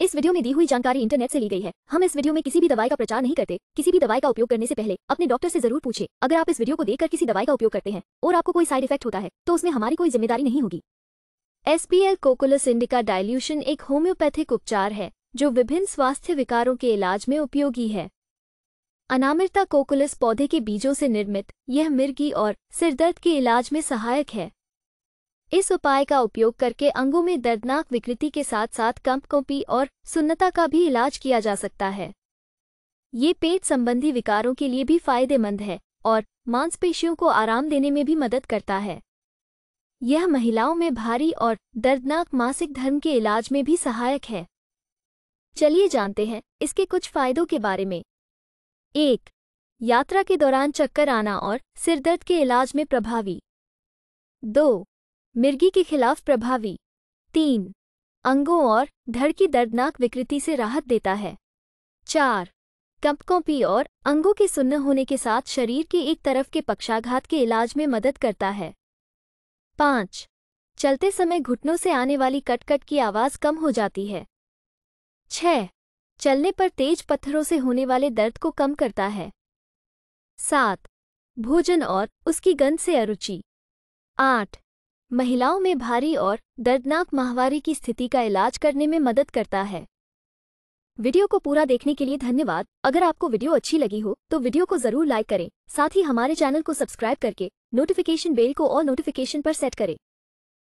इस वीडियो में दी हुई जानकारी इंटरनेट से ली गई है हम इस वीडियो में किसी भी दवाई का प्रचार नहीं करते किसी भी दवाई का उपयोग करने से पहले अपने डॉक्टर से जरूर पूछे अगर आप इस वीडियो को देखकर किसी दवाई का उपयोग करते हैं और आपको कोई साइड इफेक्ट होता है तो उसमें हमारी कोई जिम्मेदारी नहीं होगी एसपीएल कोकुलस इंडिका डायल्यूशन एक होम्योपैथिक उपचार है जो विभिन्न स्वास्थ्य विकारों के इलाज में उपयोगी है अनामिरता कोकुलस पौधे के बीजों से निर्मित यह मिर्गी और सिरदर्द के इलाज में सहायक है इस उपाय का उपयोग करके अंगों में दर्दनाक विकृति के साथ साथ कंपकोपी और सुन्नता का भी इलाज किया जा सकता है ये पेट संबंधी विकारों के लिए भी फायदेमंद है और मांसपेशियों को आराम देने में भी मदद करता है यह महिलाओं में भारी और दर्दनाक मासिक धर्म के इलाज में भी सहायक है चलिए जानते हैं इसके कुछ फायदों के बारे में एक यात्रा के दौरान चक्कर आना और सिरदर्द के इलाज में प्रभावी दो मिर्गी के खिलाफ प्रभावी तीन अंगों और धड़ की दर्दनाक विकृति से राहत देता है चार कंपकोपी और अंगों के सुन्न होने के साथ शरीर के एक तरफ के पक्षाघात के इलाज में मदद करता है पाँच चलते समय घुटनों से आने वाली कटकट की आवाज़ कम हो जाती है छ चलने पर तेज पत्थरों से होने वाले दर्द को कम करता है सात भोजन और उसकी गंध से अरुचि आठ महिलाओं में भारी और दर्दनाक माहवारी की स्थिति का इलाज करने में मदद करता है वीडियो को पूरा देखने के लिए धन्यवाद अगर आपको वीडियो अच्छी लगी हो तो वीडियो को जरूर लाइक करें साथ ही हमारे चैनल को सब्सक्राइब करके नोटिफिकेशन बेल को और नोटिफिकेशन पर सेट करें